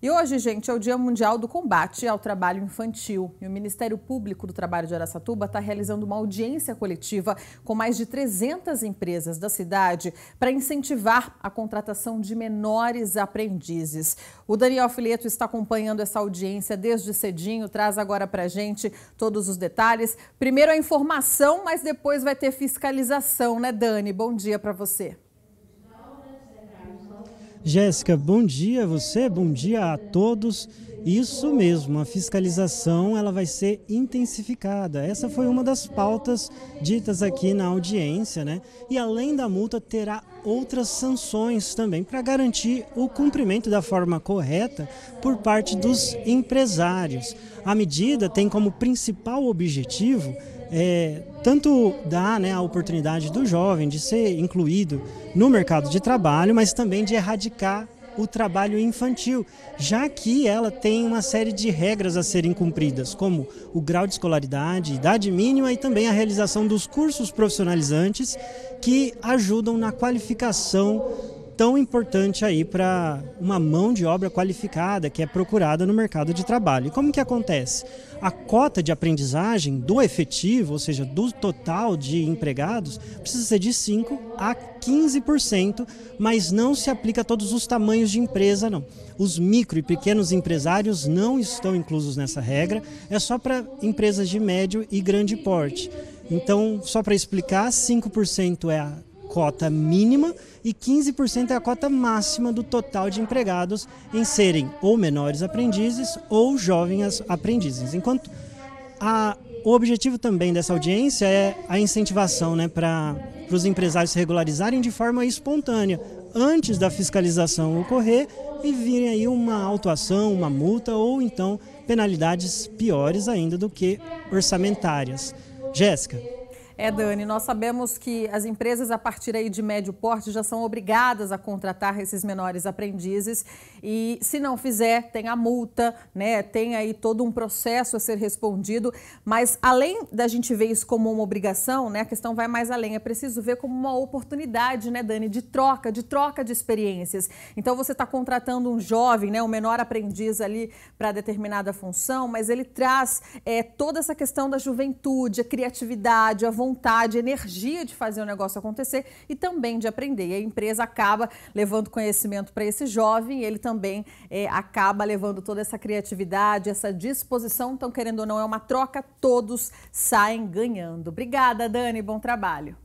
E hoje, gente, é o Dia Mundial do Combate ao Trabalho Infantil. E o Ministério Público do Trabalho de Aracatuba está realizando uma audiência coletiva com mais de 300 empresas da cidade para incentivar a contratação de menores aprendizes. O Daniel Fileto está acompanhando essa audiência desde cedinho, traz agora para a gente todos os detalhes. Primeiro a informação, mas depois vai ter fiscalização, né, Dani? Bom dia para você. Jéssica, bom dia a você, bom dia a todos. Isso mesmo, a fiscalização ela vai ser intensificada. Essa foi uma das pautas ditas aqui na audiência, né? E além da multa, terá outras sanções também para garantir o cumprimento da forma correta por parte dos empresários. A medida tem como principal objetivo é, tanto dá né, a oportunidade do jovem de ser incluído no mercado de trabalho, mas também de erradicar o trabalho infantil, já que ela tem uma série de regras a serem cumpridas, como o grau de escolaridade, idade mínima e também a realização dos cursos profissionalizantes que ajudam na qualificação tão importante aí para uma mão de obra qualificada que é procurada no mercado de trabalho. E como que acontece? A cota de aprendizagem do efetivo, ou seja, do total de empregados, precisa ser de 5 a 15%, mas não se aplica a todos os tamanhos de empresa, não. Os micro e pequenos empresários não estão inclusos nessa regra, é só para empresas de médio e grande porte. Então, só para explicar, 5% é a cota mínima e 15% é a cota máxima do total de empregados em serem ou menores aprendizes ou jovens aprendizes. Enquanto a, o objetivo também dessa audiência é a incentivação né, para os empresários se regularizarem de forma espontânea, antes da fiscalização ocorrer e virem aí uma autuação, uma multa ou então penalidades piores ainda do que orçamentárias. Jéssica, é, Dani, nós sabemos que as empresas a partir aí de médio porte já são obrigadas a contratar esses menores aprendizes e se não fizer, tem a multa, né? Tem aí todo um processo a ser respondido, mas além da gente ver isso como uma obrigação, né? A questão vai mais além, é preciso ver como uma oportunidade, né, Dani, de troca, de troca de experiências. Então você está contratando um jovem, né, um menor aprendiz ali para determinada função, mas ele traz é, toda essa questão da juventude, a criatividade, a vontade vontade, energia de fazer o negócio acontecer e também de aprender. E a empresa acaba levando conhecimento para esse jovem, ele também é, acaba levando toda essa criatividade, essa disposição. Então, querendo ou não, é uma troca, todos saem ganhando. Obrigada, Dani, bom trabalho.